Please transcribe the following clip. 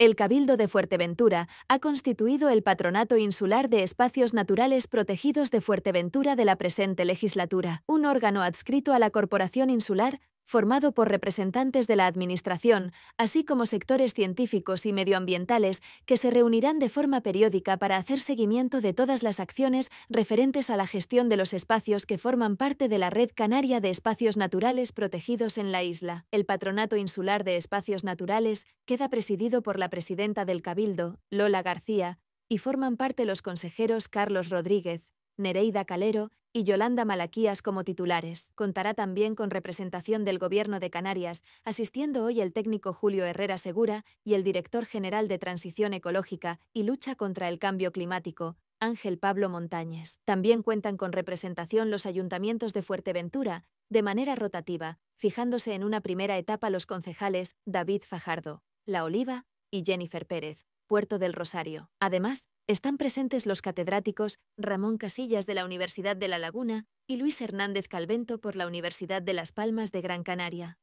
El Cabildo de Fuerteventura ha constituido el Patronato Insular de Espacios Naturales Protegidos de Fuerteventura de la presente legislatura, un órgano adscrito a la Corporación Insular formado por representantes de la Administración, así como sectores científicos y medioambientales que se reunirán de forma periódica para hacer seguimiento de todas las acciones referentes a la gestión de los espacios que forman parte de la Red Canaria de Espacios Naturales Protegidos en la isla. El Patronato Insular de Espacios Naturales queda presidido por la presidenta del Cabildo, Lola García, y forman parte los consejeros Carlos Rodríguez, Nereida Calero y Yolanda Malaquías como titulares. Contará también con representación del Gobierno de Canarias, asistiendo hoy el técnico Julio Herrera Segura y el director general de Transición Ecológica y Lucha contra el Cambio Climático, Ángel Pablo Montañez. También cuentan con representación los ayuntamientos de Fuerteventura, de manera rotativa, fijándose en una primera etapa los concejales David Fajardo, La Oliva y Jennifer Pérez, Puerto del Rosario. Además, están presentes los catedráticos Ramón Casillas de la Universidad de La Laguna y Luis Hernández Calvento por la Universidad de Las Palmas de Gran Canaria.